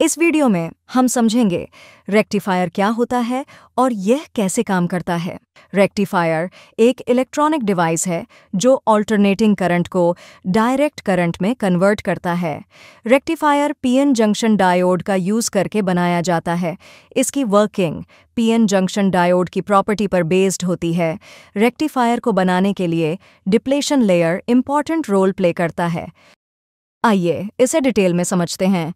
इस वीडियो में हम समझेंगे रेक्टिफायर क्या होता है और यह कैसे काम करता है रेक्टिफायर एक इलेक्ट्रॉनिक डिवाइस है जो ऑल्टरनेटिंग करंट को डायरेक्ट करंट में कन्वर्ट करता है रेक्टिफायर पीएन जंक्शन डायोड का यूज़ करके बनाया जाता है इसकी वर्किंग पीएन जंक्शन डायोड की प्रॉपर्टी पर बेस्ड होती है रेक्टिफायर को बनाने के लिए depletion layer important role play करता है आइए इसे डिटेल में समझते हैं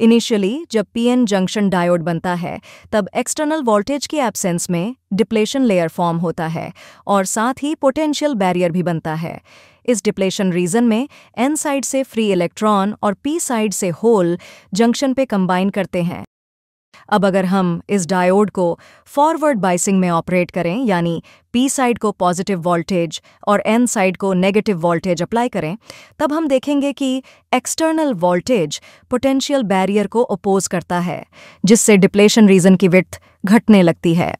इनिशियली जब पीएन जंक्शन डायोड बनता है तब एक्सटर्नल वोल्टेज की एब्सेंस में डिप्लेशन लेयर फॉर्म होता है और साथ ही पोटेंशियल बैरियर भी बनता है इस डिप्लेशन रीजन में एन साइड से फ्री इलेक्ट्रॉन और पी साइड से होल जंक्शन पे कंबाइन करते हैं अब अगर हम इस डायोड को फॉरवर्ड बाइसिंग में ऑपरेट करें यानी पी साइड को पॉजिटिव वोल्टेज और एन साइड को नेगेटिव वोल्टेज अप्लाई करें तब हम देखेंगे कि एक्सटर्नल वोल्टेज पोटेंशियल बैरियर को अपोज करता है जिससे डिप्लेशन रीजन की विथ घटने लगती है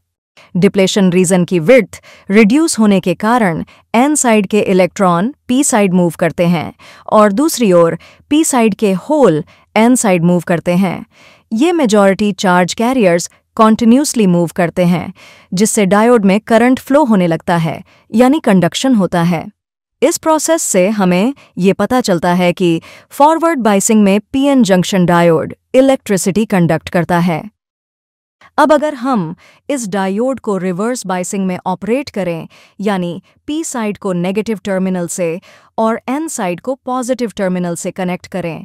डिप्लेशन रीजन की विथ रिड्यूस होने के कारण एन साइड के इलेक्ट्रॉन पी साइड मूव करते हैं और दूसरी ओर पी साइड के होल एन साइड मूव करते हैं ये majority charge carriers continuously move करते हैं जिससे डायोड में करंट फ्लो होने लगता है यानी कंडक्शन होता है इस प्रोसेस से हमें ये पता चलता है कि फॉरवर्ड बाइसिंग में PN junction diode electricity conduct करता है अब अगर हम इस डायोड को रिवर्स बाइसिंग में ऑपरेट करें यानी पी साइड को नेगेटिव टर्मिनल से और एन साइड को पॉजिटिव टर्मिनल से कनेक्ट करें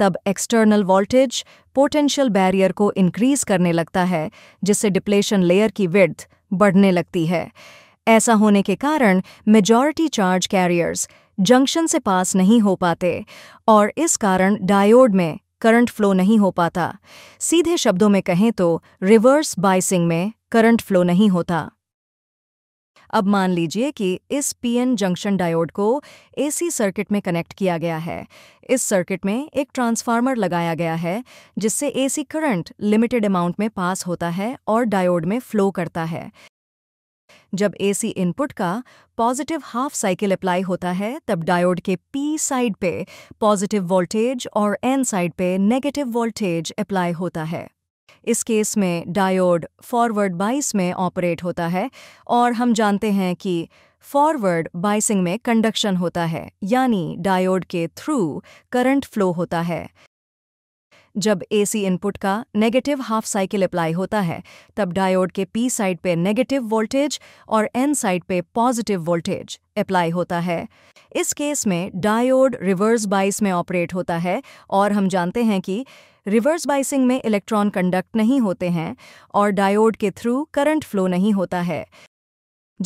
तब एक्सटर्नल वोल्टेज पोटेंशियल बैरियर को इंक्रीज करने लगता है जिससे डिप्लेशन लेयर की विड्थ बढ़ने लगती है ऐसा होने के कारण मेजॉरिटी चार्ज कैरियर्स जंक्शन से पास नहीं हो पाते और इस कारण डायोड में करंट फ्लो नहीं हो पाता सीधे शब्दों में कहें तो रिवर्स बाइसिंग में करंट फ्लो नहीं होता अब मान लीजिए कि इस पीएन जंक्शन डायोड को एसी सर्किट में कनेक्ट किया गया है इस सर्किट में एक ट्रांसफार्मर लगाया गया है जिससे एसी करंट लिमिटेड अमाउंट में पास होता है और डायोड में फ्लो करता है जब एसी इनपुट का पॉजिटिव हाफ साइकिल अप्लाई होता है तब डायोड के पी साइड पे पॉजिटिव वोल्टेज और एन साइड पे नेगेटिव वोल्टेज अप्लाई होता है इस केस में डायोड फॉरवर्ड बाइस में ऑपरेट होता है और हम जानते हैं कि फॉरवर्ड बाइसिंग में कंडक्शन होता है यानी डायोड के थ्रू करंट फ्लो होता है जब एसी इनपुट का नेगेटिव हाफ साइकिल अप्लाई होता है तब डायोड के पी साइड पे नेगेटिव वोल्टेज और एन साइड पे पॉजिटिव वोल्टेज अप्लाई होता है इस केस में डायोड रिवर्स बाइस में ऑपरेट होता है और हम जानते हैं कि रिवर्स बाइसिंग में इलेक्ट्रॉन कंडक्ट नहीं होते हैं और डायोड के थ्रू करंट फ्लो नहीं होता है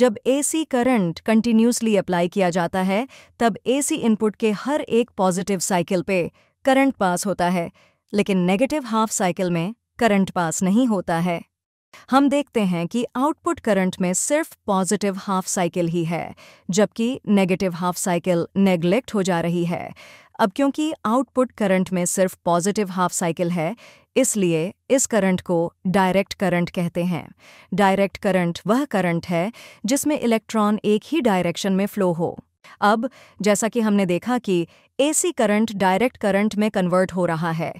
जब एसी करंट कंटिन्यूसली अप्लाई किया जाता है तब एसी इनपुट के हर एक पॉजिटिव साइकिल पे करंट पास होता है लेकिन नेगेटिव हाफ साइकिल में करंट पास नहीं होता है हम देखते हैं कि आउटपुट करंट में सिर्फ पॉजिटिव हाफ साइकिल ही है जबकि नेगेटिव हाफ साइकिल नेग्लेक्ट हो जा रही है अब क्योंकि आउटपुट करंट में सिर्फ पॉजिटिव हाफ साइकिल है इसलिए इस करंट को डायरेक्ट करंट कहते हैं डायरेक्ट करंट वह करंट है जिसमें इलेक्ट्रॉन एक ही डायरेक्शन में फ्लो हो अब जैसा कि हमने देखा कि एसी करंट डायरेक्ट करंट में कन्वर्ट हो रहा है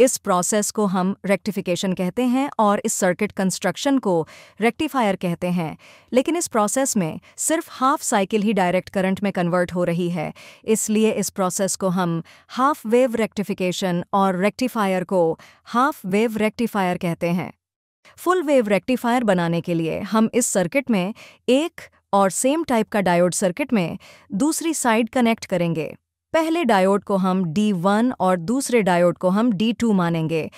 इस प्रोसेस को हम रेक्टिफिकेशन कहते हैं और इस सर्किट कंस्ट्रक्शन को रेक्टिफायर कहते हैं लेकिन इस प्रोसेस में सिर्फ हाफ साइकिल ही डायरेक्ट करंट में कन्वर्ट हो रही है इसलिए इस प्रोसेस को हम हाफ वेव रेक्टिफिकेशन और रेक्टिफायर को हाफ वेव रेक्टिफायर कहते हैं फुल वेव रेक्टिफायर बनाने के लिए हम इस सर्किट में एक और सेम टाइप का डायोड सर्किट में दूसरी साइड कनेक्ट करेंगे पहले डायोड को हम D1 और दूसरे डायोड को हम D2 मानेंगे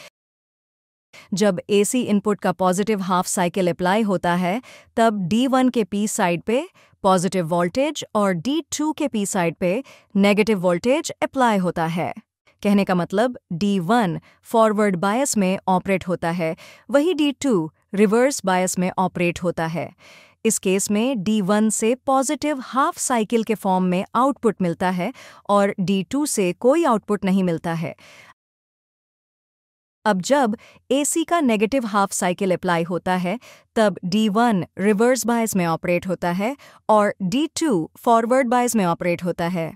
जब AC इनपुट का पॉजिटिव हाफ साइकिल अप्लाई होता है तब D1 के पी साइड पे पॉजिटिव वोल्टेज और D2 के पी साइड पे नेगेटिव वोल्टेज अप्लाई होता है कहने का मतलब D1 फॉरवर्ड बायस में ऑपरेट होता है वही D2 रिवर्स बायस में ऑपरेट होता है इस केस में D1 से पॉजिटिव हाफ साइकिल के फॉर्म में आउटपुट मिलता है और D2 से कोई आउटपुट नहीं मिलता है अब जब AC का नेगेटिव हाफ साइकिल अप्लाई होता है तब D1 रिवर्स बायस में ऑपरेट होता है और D2 फॉरवर्ड बायस में ऑपरेट होता है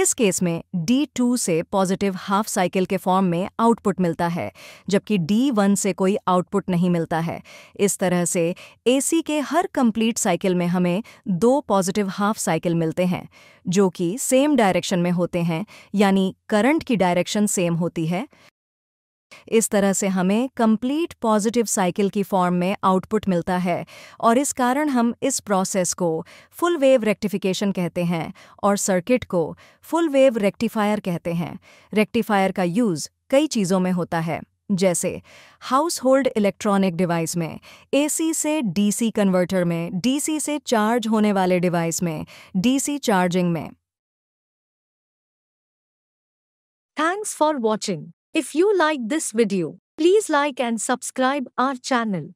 इस केस में D2 से पॉजिटिव हाफ साइकिल के फॉर्म में आउटपुट मिलता है जबकि D1 से कोई आउटपुट नहीं मिलता है इस तरह से AC के हर कंप्लीट साइकिल में हमें दो पॉजिटिव हाफ साइकिल मिलते हैं जो कि सेम डायरेक्शन में होते हैं यानी करंट की डायरेक्शन सेम होती है इस तरह से हमें कंप्लीट पॉजिटिव साइकिल की फॉर्म में आउटपुट मिलता है और इस कारण हम इस प्रोसेस को फुल वेव रेक्टिफिकेशन कहते हैं और सर्किट को फुल वेव रेक्टिफायर कहते हैं रेक्टिफायर का यूज़ कई चीज़ों में होता है जैसे हाउस होल्ड इलेक्ट्रॉनिक डिवाइस में एसी से डीसी कन्वर्टर में डीसी से चार्ज होने वाले डिवाइस में डीसी चार्जिंग में thanks for watching If you like this video, please like and subscribe our channel.